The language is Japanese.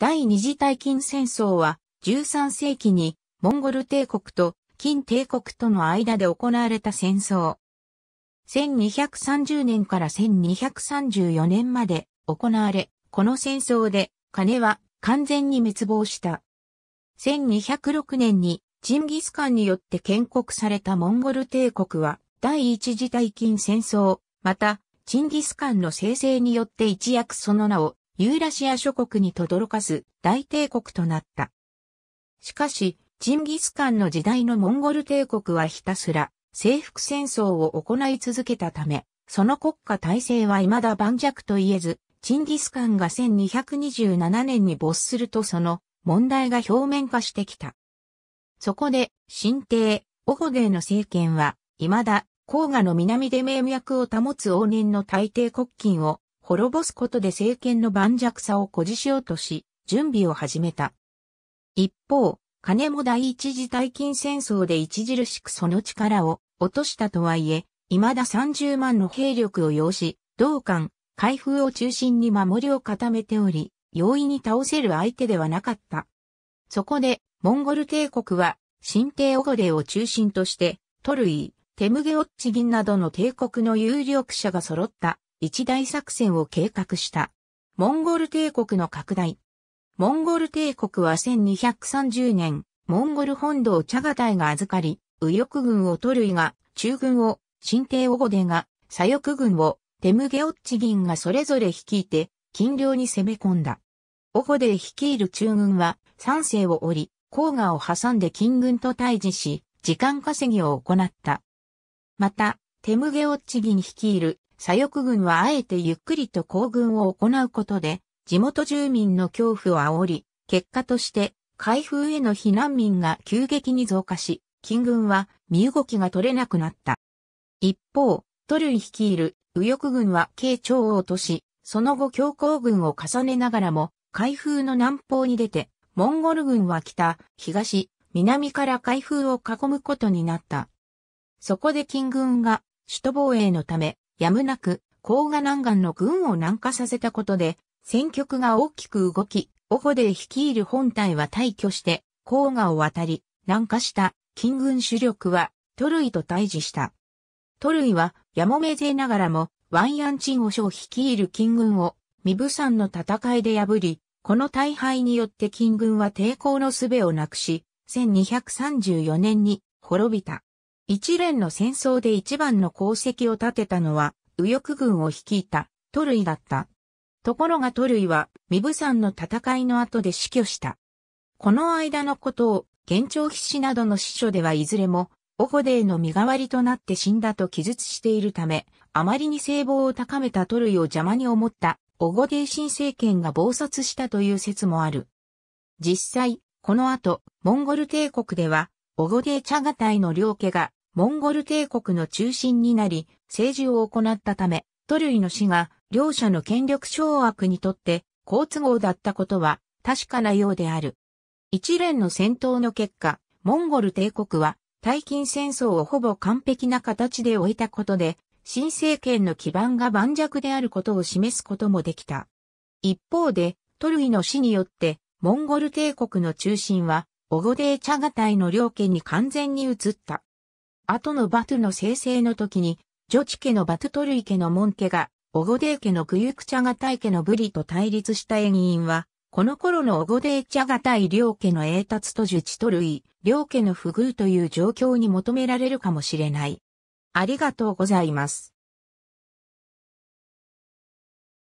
第二次大金戦争は13世紀にモンゴル帝国と金帝国との間で行われた戦争。1230年から1234年まで行われ、この戦争で金は完全に滅亡した。1206年にチンギスカンによって建国されたモンゴル帝国は第一次大金戦争、またチンギスカンの生成によって一躍その名をユーラシア諸国に轟かす大帝国となった。しかし、チンギスカンの時代のモンゴル帝国はひたすら征服戦争を行い続けたため、その国家体制は未だ盤石と言えず、チンギスカンが1227年に没するとその問題が表面化してきた。そこで、新帝、オホデーの政権は、未だ、黄河の南で名脈を保つ往年の大帝国金を滅ぼすことで政権の盤石さを誇示しようとし、準備を始めた。一方、金も第一次大金戦争で著しくその力を落としたとはいえ、未だ30万の兵力を要し、同館、開封を中心に守りを固めており、容易に倒せる相手ではなかった。そこで、モンゴル帝国は、新帝オゴデを中心として、トルイ、テムゲオッチギンなどの帝国の有力者が揃った一大作戦を計画した。モンゴル帝国の拡大。モンゴル帝国は1230年、モンゴル本土をチャガタイが預かり、右翼軍をトルイが、中軍を、新帝オゴデが、左翼軍を、テムゲオッチ銀がそれぞれ率いて、禁領に攻め込んだ。オゴデ率いる中軍は、三世を降り、黄河を挟んで金軍と対峙し、時間稼ぎを行った。また、テムゲオッチ銀率いる左翼軍はあえてゆっくりと行軍を行うことで、地元住民の恐怖を煽り、結果として開封への避難民が急激に増加し、金軍は身動きが取れなくなった。一方、トルイ率いる右翼軍は慶長を落とし、その後強行軍を重ねながらも、開封の南方に出て、モンゴル軍は北、東、南から開封を囲むことになった。そこで金軍が首都防衛のため、やむなく、甲賀南岸の軍を南下させたことで、戦局が大きく動き、オホで率いる本隊は退去して、甲賀を渡り、南下した金軍主力は、トルイと対峙した。トルイは、やもめ勢ながらも、ワンヤンチンオショを率いる金軍を、ミブ山の戦いで破り、この大敗によって金軍は抵抗の術をなくし、1234年に滅びた。一連の戦争で一番の功績を立てたのは、右翼軍を率いた、トルイだった。ところがトルイは、ミブ山の戦いの後で死去した。この間のことを、現状筆士などの司書ではいずれも、オホデーの身代わりとなって死んだと記述しているため、あまりに聖望を高めたトルイを邪魔に思った、オゴデー新政権が暴殺したという説もある。実際、この後、モンゴル帝国では、オゴデーチャガタイの両家がモンゴル帝国の中心になり、政治を行ったため、トルイの死が両者の権力掌握にとって好都合だったことは確かなようである。一連の戦闘の結果、モンゴル帝国は大金戦争をほぼ完璧な形で終えたことで、新政権の基盤が盤石であることを示すこともできた。一方で、トルイの死によって、モンゴル帝国の中心は、オゴデーチャガタイの領家に完全に移った。後のバトの生成の時に、女チ家のバトトルイ家のモン家が、オゴデー家のクユクチャガタイ家のブリと対立した縁因は、この頃のオゴデイチャガタイ両家の栄達とュ地トルイ、両家の不遇という状況に求められるかもしれない。ありがとうございます。